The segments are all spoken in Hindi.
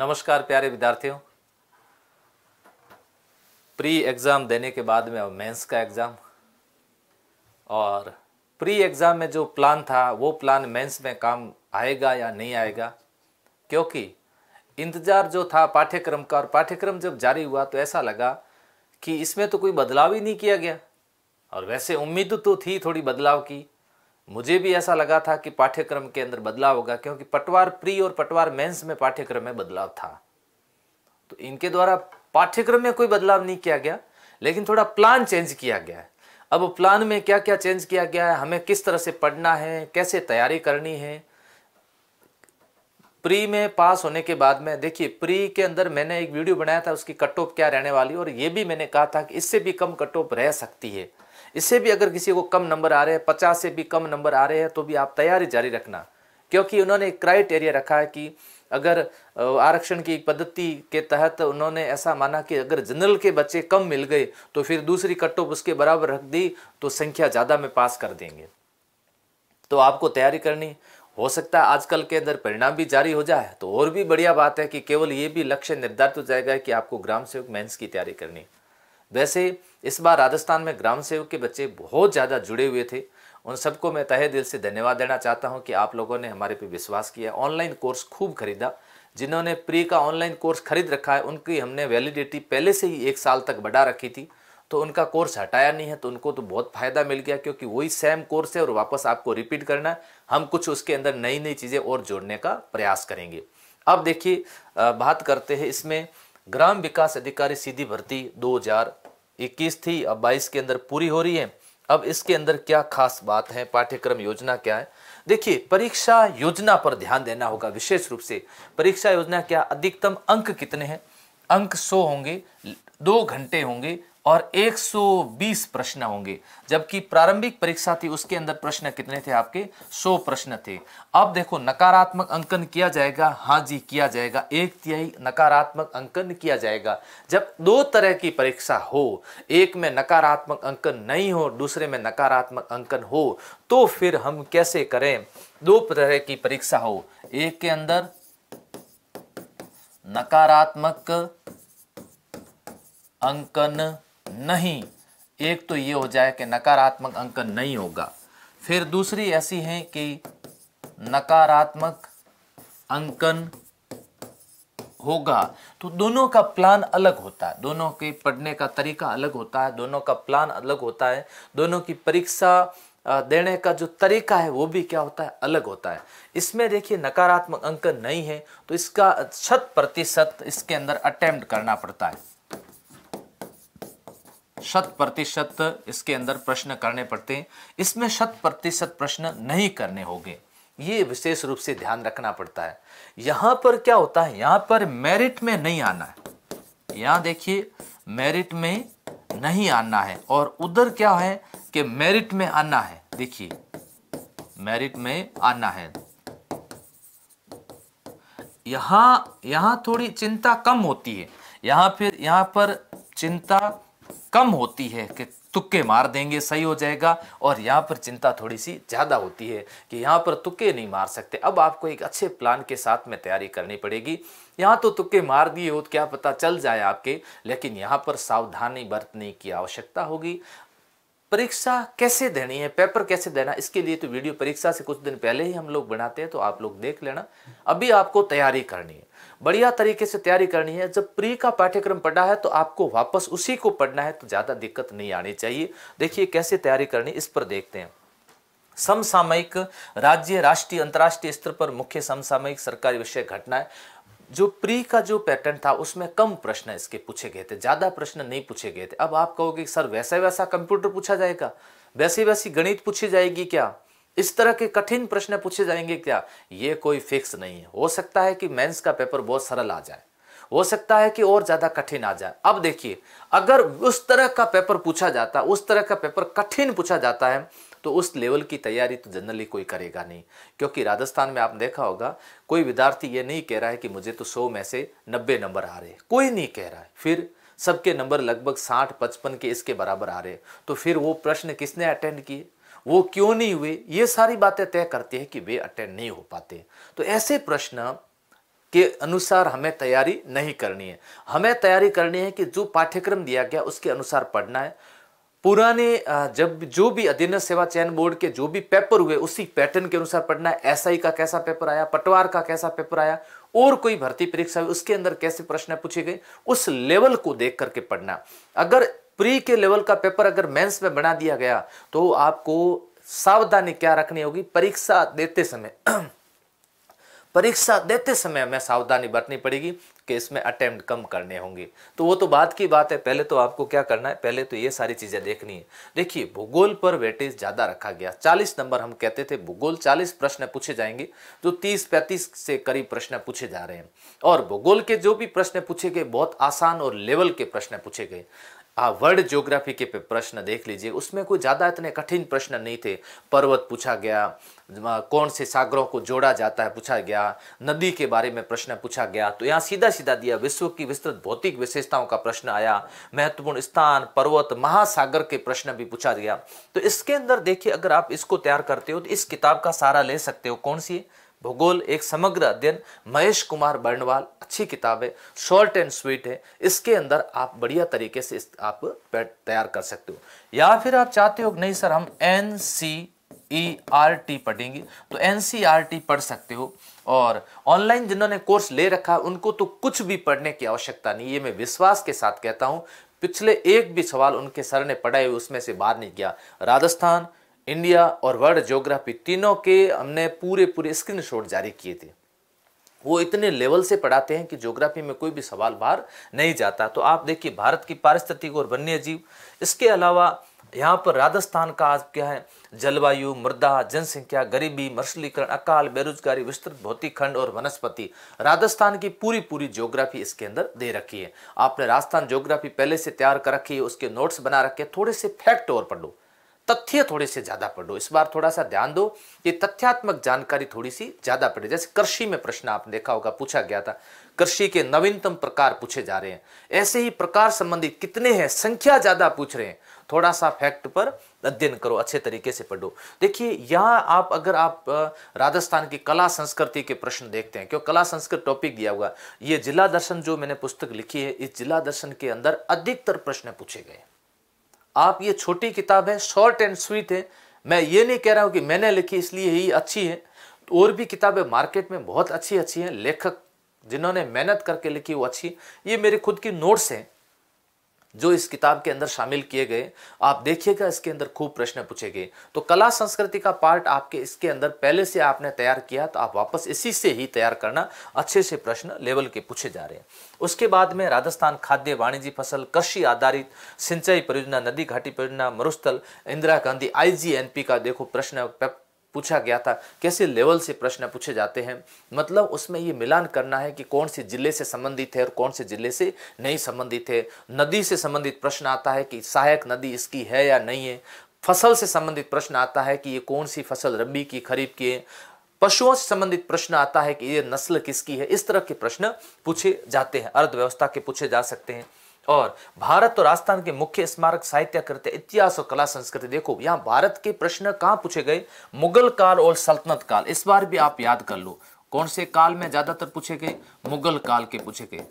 नमस्कार प्यारे विद्यार्थियों प्री एग्ज़ाम देने के बाद में अब मेंस का एग्ज़ाम और प्री एग्ज़ाम में जो प्लान था वो प्लान मेंस में काम आएगा या नहीं आएगा क्योंकि इंतज़ार जो था पाठ्यक्रम का और पाठ्यक्रम जब जारी हुआ तो ऐसा लगा कि इसमें तो कोई बदलाव ही नहीं किया गया और वैसे उम्मीद तो थी थोड़ी बदलाव की मुझे भी ऐसा लगा था कि पाठ्यक्रम के अंदर बदलाव होगा क्योंकि पटवार प्री और पटवार मेंस में पाठ्यक्रम में बदलाव था तो इनके द्वारा पाठ्यक्रम में कोई बदलाव नहीं किया गया लेकिन थोड़ा प्लान चेंज किया गया है अब प्लान में क्या क्या चेंज किया गया है हमें किस तरह से पढ़ना है कैसे तैयारी करनी है प्री में पास होने के बाद में देखिए प्री के अंदर मैंने एक वीडियो बनाया था उसकी कट ऑफ क्या रहने वाली और ये भी मैंने कहा था कि इससे भी कम कट ऑफ रह सकती है इससे भी अगर किसी को कम नंबर आ रहे हैं पचास से भी कम नंबर आ रहे हैं तो भी आप तैयारी जारी रखना क्योंकि उन्होंने एक क्राइटेरिया रखा है कि अगर आरक्षण की पद्धति के तहत उन्होंने ऐसा माना कि अगर जनरल के बच्चे कम मिल गए तो फिर दूसरी कट ऑफ उसके बराबर रख दी तो संख्या ज़्यादा में पास कर देंगे तो आपको तैयारी करनी हो सकता है आजकल के अंदर परिणाम भी जारी हो जाए तो और भी बढ़िया बात है कि केवल ये भी लक्ष्य निर्धारित हो जाएगा कि आपको ग्राम सेवक मेन्स की तैयारी करनी वैसे इस बार राजस्थान में ग्राम सेवक के बच्चे बहुत ज़्यादा जुड़े हुए थे उन सबको मैं तहे दिल से धन्यवाद देना चाहता हूँ कि आप लोगों ने हमारे पे विश्वास किया ऑनलाइन कोर्स खूब खरीदा जिन्होंने प्री का ऑनलाइन कोर्स खरीद रखा है उनकी हमने वैलिडिटी पहले से ही एक साल तक बढ़ा रखी थी तो उनका कोर्स हटाया नहीं है तो उनको तो बहुत फ़ायदा मिल गया क्योंकि वही सेम कोर्स है और वापस आपको रिपीट करना है हम कुछ उसके अंदर नई नई चीज़ें और जोड़ने का प्रयास करेंगे अब देखिए बात करते हैं इसमें ग्राम विकास अधिकारी सीधी भर्ती 2024 इक्कीस थी अब बाईस के अंदर पूरी हो रही है अब इसके अंदर क्या खास बात है पाठ्यक्रम योजना क्या है देखिए परीक्षा योजना पर ध्यान देना होगा विशेष रूप से परीक्षा योजना क्या अधिकतम अंक कितने हैं अंक सौ होंगे दो घंटे होंगे और 120 प्रश्न होंगे जबकि प्रारंभिक परीक्षा थी उसके अंदर प्रश्न कितने थे आपके 100 प्रश्न थे अब देखो नकारात्मक अंकन किया जाएगा हाँ जी किया जाएगा एक तिहाई नकारात्मक अंकन किया जाएगा जब दो तरह की परीक्षा हो एक में नकारात्मक अंकन नहीं हो दूसरे में नकारात्मक अंकन हो तो फिर हम कैसे करें दो तरह की परीक्षा हो एक के अंदर नकारात्मक अंकन नहीं एक तो ये हो जाए कि नकारात्मक अंक नहीं होगा फिर दूसरी ऐसी है कि नकारात्मक अंकन होगा तो दोनों का प्लान अलग होता है दोनों के पढ़ने का तरीका अलग होता है दोनों का प्लान अलग होता है दोनों की परीक्षा देने का जो तरीका है वो भी क्या होता है अलग होता है इसमें देखिए नकारात्मक अंक नहीं है तो इसका शत प्रतिशत इसके अंदर अटेम्प्ट करना पड़ता है शत प्रतिशत इसके अंदर प्रश्न करने पड़ते हैं इसमें शत प्रतिशत प्रश्न नहीं करने होंगे ये विशेष रूप से ध्यान रखना पड़ता है यहां पर क्या होता है यहां पर मेरिट में नहीं आना है यहां देखिए मेरिट में नहीं आना है और उधर क्या है कि मेरिट में आना है देखिए मेरिट में आना है यहां यहां थोड़ी चिंता कम होती है यहां फिर यहाँ पर चिंता कम होती है कि तुक्के मार देंगे सही हो जाएगा और यहाँ पर चिंता थोड़ी सी ज़्यादा होती है कि यहाँ पर तुक्के नहीं मार सकते अब आपको एक अच्छे प्लान के साथ में तैयारी करनी पड़ेगी यहाँ तो तुक्के मार दिए हो तो क्या पता चल जाए आपके लेकिन यहाँ पर सावधानी बरतने की आवश्यकता होगी परीक्षा कैसे देनी है पेपर कैसे देना इसके लिए तो वीडियो परीक्षा से कुछ दिन पहले ही हम लोग बनाते हैं तो आप लोग देख लेना अभी आपको तैयारी करनी है बढ़िया तरीके से तैयारी करनी है जब प्री का पाठ्यक्रम पढ़ा है तो आपको वापस उसी को पढ़ना है तो ज़्यादा दिक्कत नहीं आनी चाहिए देखिए कैसे तैयारी करनी इस पर देखते हैं समसामयिक राज्य राष्ट्रीय अंतर्राष्ट्रीय स्तर पर मुख्य समसामयिक सरकारी विषय घटनाएं जो प्री का जो पैटर्न था उसमें कम प्रश्न इसके पूछे गए थे ज़्यादा प्रश्न नहीं पूछे गए थे अब आप कहोगे सर वैसा वैसा कंप्यूटर पूछा जाएगा वैसी वैसी गणित पूछी जाएगी क्या इस तरह के कठिन प्रश्न पूछे जाएंगे क्या ये कोई फिक्स नहीं है हो सकता है कि मेंस का पेपर बहुत सरल आ जाए हो सकता है कि और ज़्यादा कठिन आ जाए अब देखिए अगर उस तरह का पेपर पूछा जाता उस तरह का पेपर कठिन पूछा जाता है तो उस लेवल की तैयारी तो जनरली कोई करेगा नहीं क्योंकि राजस्थान में आप देखा होगा कोई विद्यार्थी ये नहीं कह रहा है कि मुझे तो सौ में से नब्बे नंबर आ रहे कोई नहीं कह रहा है फिर सबके नंबर लगभग साठ पचपन के इसके बराबर आ रहे तो फिर वो प्रश्न किसने अटेंड किए वो क्यों नहीं हुए ये सारी बातें तय करती है कि वे अटेंड नहीं हो पाते तो ऐसे प्रश्न के अनुसार हमें तैयारी नहीं करनी है हमें तैयारी करनी है कि जो पाठ्यक्रम दिया गया उसके अनुसार पढ़ना है पुराने जब जो भी अधीन सेवा चयन बोर्ड के जो भी पेपर हुए उसी पैटर्न के अनुसार पढ़ना है एसआई का कैसा पेपर आया पटवार का कैसा पेपर आया और कोई भर्ती परीक्षा हुई उसके अंदर कैसे प्रश्न पूछे गए उस लेवल को देख करके पढ़ना अगर प्री के लेवल का पेपर अगर मेंस में बना दिया गया तो आपको सावधानी क्या रखनी होगी परीक्षा देते समय परीक्षा देते समय हमें सावधानी बरतनी पड़ेगी कि इसमें अटेम्प्ट कम करने होंगे तो वो तो बात की बात है पहले तो आपको क्या करना है पहले तो ये सारी चीज़ें देखनी है देखिए भूगोल पर वेटेज ज़्यादा रखा गया 40 नंबर हम कहते थे भूगोल 40 प्रश्न पूछे जाएंगे जो 30-35 से करीब प्रश्न पूछे जा रहे हैं और भूगोल के जो भी प्रश्न पूछे गए बहुत आसान और लेवल के प्रश्न पूछे गए वर्ल्ड ज्योग्राफी के पे प्रश्न देख लीजिए उसमें कोई ज़्यादा इतने कठिन प्रश्न नहीं थे पर्वत पूछा गया कौन से सागरों को जोड़ा जाता है पूछा गया नदी के बारे में प्रश्न पूछा गया तो यहाँ सीधा सीधा दिया विश्व की विस्तृत भौतिक विशेषताओं का प्रश्न आया महत्वपूर्ण स्थान पर्वत महासागर के प्रश्न भी पूछा गया तो इसके अंदर देखिए अगर आप इसको तैयार करते हो तो इस किताब का सहारा ले सकते हो कौन सी है भूगोल एक समग्र अध्ययन महेश कुमार बर्णवाल अच्छी किताब है शॉर्ट एंड स्वीट है इसके अंदर आप बढ़िया तरीके से आप तैयार कर सकते हो या फिर आप चाहते हो नहीं सर हम N C E R T पढ़ेंगे तो एन सी आर टी पढ़ सकते हो और ऑनलाइन जिन्होंने कोर्स ले रखा है उनको तो कुछ भी पढ़ने की आवश्यकता नहीं ये मैं विश्वास के साथ कहता हूँ पिछले एक भी सवाल उनके सर ने पढ़ाए उसमें से बाहर नहीं किया राजस्थान इंडिया और वर्ल्ड ज्योग्राफी तीनों के हमने पूरे पूरे स्क्रीनशॉट जारी किए थे वो इतने लेवल से पढ़ाते हैं कि ज्योग्राफी में कोई भी सवाल बाहर नहीं जाता तो आप देखिए भारत की पारिस्थितिक और वन्य जीव इसके अलावा यहाँ पर राजस्थान का आज क्या है जलवायु मृदा जनसंख्या गरीबी मर्सलीकरण अकाल बेरोजगारी विस्तृत भौतिक खंड और वनस्पति राजस्थान की पूरी पूरी ज्योग्राफी इसके अंदर दे रखी है आपने राजस्थान ज्योग्राफी पहले से तैयार कर रखी है उसके नोट्स बना रखे थोड़े से फैक्ट और पढ़ो तथ्य थोड़े से ज़्यादा पढ़ो इस बार थोड़ा सा ध्यान दो ये तथ्यात्मक जानकारी थोड़ी सी ज़्यादा पढ़े जैसे कृषि में प्रश्न आपने देखा होगा पूछा गया था कृषि के नवीनतम प्रकार पूछे जा रहे हैं ऐसे ही प्रकार संबंधित कितने हैं संख्या ज़्यादा पूछ रहे हैं थोड़ा सा फैक्ट पर अध्ययन करो अच्छे तरीके से पढ़ो देखिए यहाँ आप अगर आप राजस्थान की कला संस्कृति के प्रश्न देखते हैं क्यों कला संस्कृत टॉपिक दिया हुआ ये जिला दर्शन जो मैंने पुस्तक लिखी है इस जिला दर्शन के अंदर अधिकतर प्रश्न पूछे गए आप ये छोटी किताब है शॉर्ट एंड स्वीट है मैं ये नहीं कह रहा हूँ कि मैंने लिखी इसलिए ही अच्छी है और भी किताबें मार्केट में बहुत अच्छी अच्छी हैं लेखक जिन्होंने मेहनत करके लिखी वो अच्छी ये मेरे खुद की नोट्स हैं जो इस किताब के अंदर शामिल किए गए आप देखिएगा इसके अंदर खूब प्रश्न पूछे गए तो कला संस्कृति का पार्ट आपके इसके अंदर पहले से आपने तैयार किया तो आप वापस इसी से ही तैयार करना अच्छे से प्रश्न लेवल के पूछे जा रहे हैं उसके बाद में राजस्थान खाद्य वाणिज्य फसल कृषि आधारित सिंचाई परियोजना नदी घाटी परियोजना मरुस्थल इंदिरा गांधी आई का देखो प्रश्न पूछा गया था कैसे लेवल से प्रश्न पूछे जाते हैं मतलब उसमें ये मिलान करना है कि कौन से जिले से संबंधित है और कौन से जिले से नहीं संबंधित है नदी से संबंधित प्रश्न आता है कि सहायक नदी इसकी है या नहीं है फसल से संबंधित प्रश्न आता है कि ये कौन सी फसल रबी की खरीफ की है पशुओं से संबंधित प्रश्न आता है कि ये नस्ल किसकी है इस तरह के प्रश्न पूछे जाते हैं अर्थव्यवस्था के पूछे जा सकते हैं और भारत और तो राजस्थान के मुख्य स्मारक साहित्य कृत्य इतिहास और कला संस्कृति देखो यहाँ भारत के प्रश्न कहाँ पूछे गए मुगल काल और सल्तनत काल इस बार भी आप याद कर लो कौन से काल में ज्यादातर पूछे गए मुगल काल के पूछे गए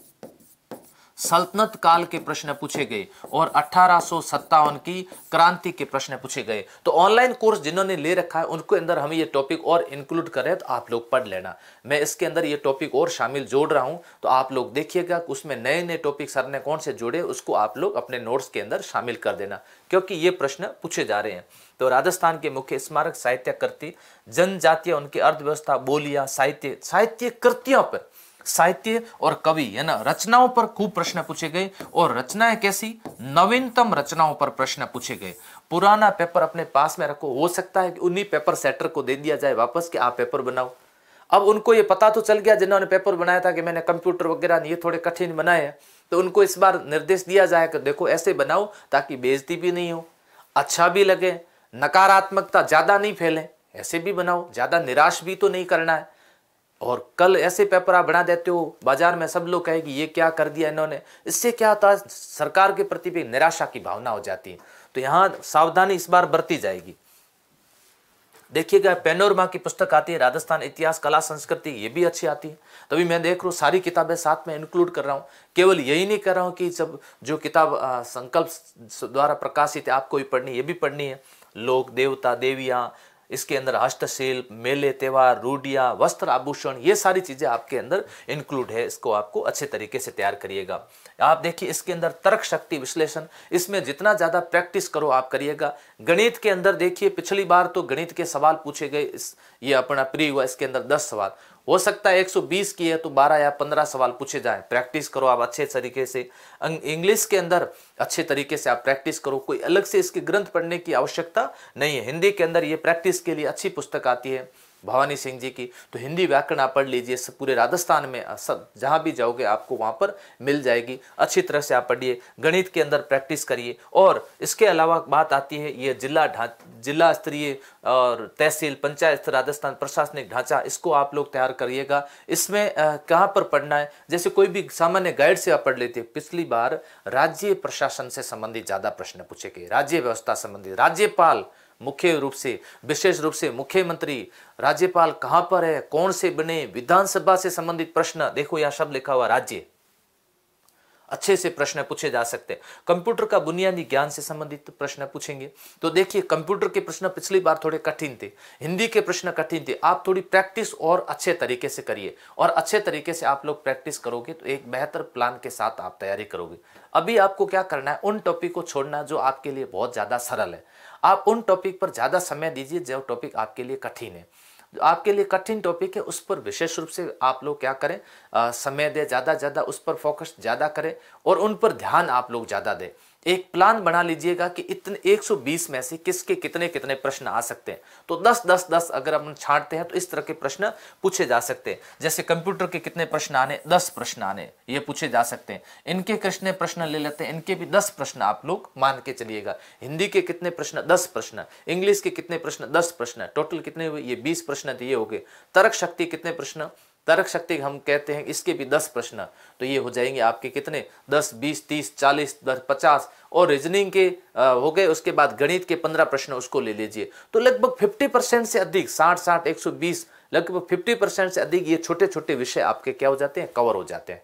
सल्तनत काल के प्रश्न पूछे गए और अठारह की क्रांति के प्रश्न पूछे गए तो ऑनलाइन कोर्स जिन्होंने ले रखा है उनके अंदर हमें ये टॉपिक और इंक्लूड करें तो आप लोग पढ़ लेना मैं इसके अंदर ये टॉपिक और शामिल जोड़ रहा हूँ तो आप लोग देखिएगा उसमें नए नए टॉपिक सर ने कौन से जोड़े उसको आप लोग अपने नोट्स के अंदर शामिल कर देना क्योंकि ये प्रश्न पूछे जा रहे हैं तो राजस्थान के मुख्य स्मारक साहित्य कृति जनजातीय उनकी अर्थव्यवस्था बोलियां साहित्य साहित्य कृतियों पर साहित्य और कवि है ना रचनाओं पर खूब प्रश्न पूछे गए और रचनाएं कैसी नवीनतम रचनाओं पर प्रश्न पूछे गए पुराना पेपर अपने पास में रखो हो सकता है कि उन्हीं पेपर सेटर को दे दिया जाए वापस कि आप पेपर बनाओ अब उनको ये पता तो चल गया जिन्होंने पेपर बनाया था कि मैंने कंप्यूटर वगैरह ये थोड़े कठिन बनाए हैं तो उनको इस बार निर्देश दिया जाए कि देखो ऐसे बनाओ ताकि बेजती भी नहीं हो अच्छा भी लगे नकारात्मकता ज़्यादा नहीं फैले ऐसे भी बनाओ ज़्यादा निराश भी तो नहीं करना है और कल ऐसे पेपर आप बना देते हो बाजार में सब लोग कहे कि ये क्या कर दिया इन्होंने इससे क्या होता है सरकार के प्रति भी निराशा की भावना हो जाती है तो यहाँ सावधानी इस बार बरती जाएगी देखिएगा पेनोरमा की पुस्तक आती है राजस्थान इतिहास कला संस्कृति ये भी अच्छी आती है तभी मैं देख रहा हूँ सारी किताबें साथ में इंक्लूड कर रहा हूँ केवल यही नहीं कर रहा हूँ कि जब जो किताब संकल्प द्वारा प्रकाशित है आपको भी पढ़नी ये भी पढ़नी है लोक देवता देवियाँ इसके अंदर हस्तशिल्प मेले त्यौहार रूढ़िया वस्त्र आभूषण ये सारी चीज़ें आपके अंदर इंक्लूड है इसको आपको अच्छे तरीके से तैयार करिएगा आप देखिए इसके अंदर तर्क शक्ति विश्लेषण इसमें जितना ज़्यादा प्रैक्टिस करो आप करिएगा गणित के अंदर देखिए पिछली बार तो गणित के सवाल पूछे गए इस ये अपना प्री हुआ इसके अंदर दस सवाल हो सकता है 120 की है तो 12 या 15 सवाल पूछे जाए प्रैक्टिस करो आप अच्छे तरीके से इंग्लिश अं- के अंदर अच्छे तरीके से आप प्रैक्टिस करो कोई अलग से इसके ग्रंथ पढ़ने की आवश्यकता नहीं है हिंदी के अंदर ये प्रैक्टिस के लिए अच्छी पुस्तक आती है भवानी सिंह जी की तो हिंदी व्याकरण आप पढ़ लीजिए पूरे राजस्थान में सब जहाँ भी जाओगे आपको वहाँ पर मिल जाएगी अच्छी तरह से आप पढ़िए गणित के अंदर प्रैक्टिस करिए और इसके अलावा बात आती है ये जिला जिला स्तरीय और तहसील पंचायत राजस्थान प्रशासनिक ढांचा इसको आप लोग तैयार करिएगा इसमें कहाँ पर पढ़ना है जैसे कोई भी सामान्य गाइड से आप पढ़ लेते हैं पिछली बार राज्य प्रशासन से संबंधित ज़्यादा प्रश्न पूछे गए राज्य व्यवस्था संबंधित राज्यपाल मुख्य रूप से विशेष रूप से मुख्यमंत्री राज्यपाल कहां पर है कौन से बने विधानसभा से संबंधित प्रश्न देखो यहाँ सब लिखा हुआ राज्य अच्छे से प्रश्न पूछे जा सकते हैं कंप्यूटर का बुनियादी ज्ञान से संबंधित प्रश्न पूछेंगे तो देखिए कंप्यूटर के प्रश्न पिछली बार थोड़े कठिन थे हिंदी के प्रश्न कठिन थे आप थोड़ी प्रैक्टिस और अच्छे तरीके से करिए और अच्छे तरीके से आप लोग प्रैक्टिस करोगे तो एक बेहतर प्लान के साथ आप तैयारी करोगे अभी आपको क्या करना है उन टॉपिक को छोड़ना जो आपके लिए बहुत ज़्यादा सरल है आप उन टॉपिक पर ज़्यादा समय दीजिए जो टॉपिक आपके लिए कठिन है जो आपके लिए कठिन टॉपिक है उस पर विशेष रूप से आप लोग क्या करें आ, समय दें ज़्यादा ज़्यादा उस पर फोकस ज़्यादा करें और उन पर ध्यान आप लोग ज़्यादा दें एक प्लान बना लीजिएगा कि इतने 120 में से किसके कितने कितने प्रश्न आ सकते हैं तो 10 10 10 अगर हम छांटते हैं तो इस तरह के प्रश्न पूछे जा सकते हैं जैसे कंप्यूटर के कितने प्रश्न आने 10 प्रश्न आने ये पूछे जा सकते हैं इनके कृष्ण प्रश्न ले लेते हैं इनके भी दस प्रश्न आप लोग मान के चलिएगा हिंदी के कितने प्रश्न दस प्रश्न इंग्लिश के कितने प्रश्न दस प्रश्न टोटल कितने हुए ये बीस प्रश्न दिए हो गए तर्क शक्ति कितने प्रश्न तर्क शक्ति हम कहते हैं इसके भी दस प्रश्न तो ये हो जाएंगे आपके कितने दस बीस तीस चालीस दस पचास और रीजनिंग के हो गए उसके बाद गणित के पंद्रह प्रश्न उसको ले लीजिए तो लगभग फिफ्टी परसेंट से अधिक साठ साठ एक सौ बीस लगभग फिफ्टी परसेंट से अधिक ये छोटे छोटे विषय आपके क्या हो जाते हैं कवर हो जाते हैं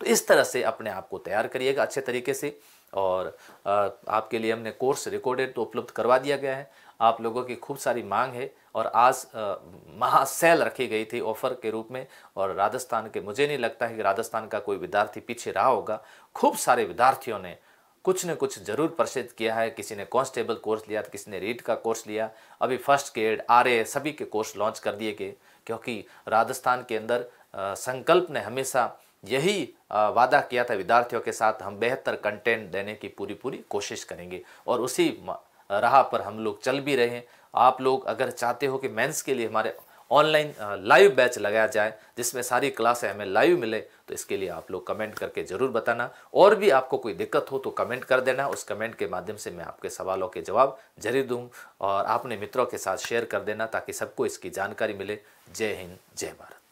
तो इस तरह से अपने आप को तैयार करिएगा अच्छे तरीके से और आपके लिए हमने कोर्स रिकॉर्डेड तो उपलब्ध करवा दिया गया है आप लोगों की खूब सारी मांग है और आज महासेल रखी गई थी ऑफर के रूप में और राजस्थान के मुझे नहीं लगता है कि राजस्थान का कोई विद्यार्थी पीछे रहा होगा खूब सारे विद्यार्थियों ने कुछ न कुछ जरूर प्रसिद्ध किया है किसी ने कॉन्स्टेबल कोर्स लिया किसी ने रीड का कोर्स लिया अभी फर्स्ट ग्रेड आर सभी के कोर्स लॉन्च कर दिए गए क्योंकि राजस्थान के अंदर संकल्प ने हमेशा यही वादा किया था विद्यार्थियों के साथ हम बेहतर कंटेंट देने की पूरी पूरी कोशिश करेंगे और उसी राह पर हम लोग चल भी रहे हैं आप लोग अगर चाहते हो कि मेंस के लिए हमारे ऑनलाइन लाइव बैच लगाया जाए जिसमें सारी क्लासें हमें लाइव मिले तो इसके लिए आप लोग कमेंट करके ज़रूर बताना और भी आपको कोई दिक्कत हो तो कमेंट कर देना उस कमेंट के माध्यम से मैं आपके सवालों के जवाब जरूर दूँ और आपने मित्रों के साथ शेयर कर देना ताकि सबको इसकी जानकारी मिले जय हिंद जय भारत